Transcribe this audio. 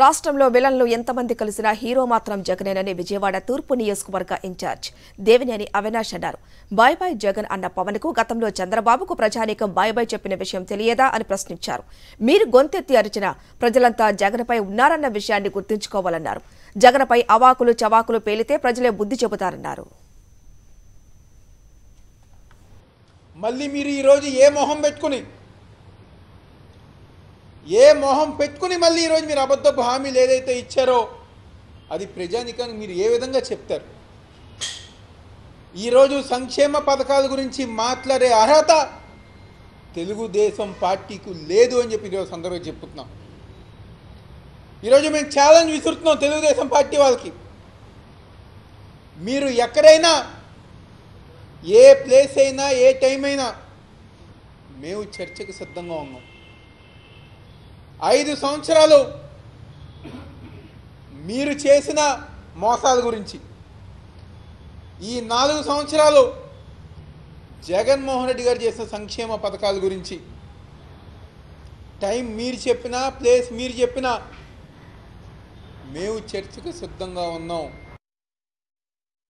రాష్ట్రంలో విలన్లు ఎంతమంది కలిసినా హీరో మాత్రం జగనేనని విజయవాడ తూర్పు నియోజకవర్గ ఇన్ఛార్జ్ దేవినేని అవినాష్ అన్నారు బాయ్ బాయ్ జగన్ అన్న పవన్ కు గతంలో చంద్రబాబుకు ప్రజానీకం బాయ్ బాయ్ చెప్పిన విషయం తెలియదా అని ప్రశ్నించారు మీరు గొంతెత్తి అరిచిన ప్రజలంతా జగన్పై ఉన్నారన్న విషయాన్ని గుర్తుంచుకోవాలన్నారు జగన్పై అవాకులు చవాకులు పేలితే ప్రజలే బుద్ధి చెబుతారన్నారు మళ్ళీ మీరు ఈరోజు ఏ మొహం పెట్టుకుని ఏ మొహం పెట్టుకుని మళ్ళీ ఈరోజు మీరు అబద్ధపు హామీలు ఏదైతే ఇచ్చారో అది ప్రజానికానికి మీరు ఏ విధంగా చెప్తారు ఈరోజు సంక్షేమ పథకాల గురించి మాట్లాడే అర్హత తెలుగుదేశం పార్టీకు లేదు అని చెప్పి ఈరోజు సందర్భంగా చెప్తున్నాం ఈరోజు మేము ఛాలెంజ్ విసురుతున్నాం తెలుగుదేశం పార్టీ వాళ్ళకి మీరు ఎక్కడైనా ఏ ప్లేస్ అయినా ఏ టైం అయినా మేము చర్చకు సిద్ధంగా ఉన్నాం ఐదు సంవత్సరాలు మీరు చేసిన మోసాల గురించి ఈ నాలుగు సంవత్సరాలు జగన్మోహన్ రెడ్డి గారు చేసిన సంక్షేమ పథకాల గురించి టైం మీరు చెప్పినా ప్లేస్ మీరు చెప్పినా మేము చర్చకు సిద్ధంగా ఉన్నాం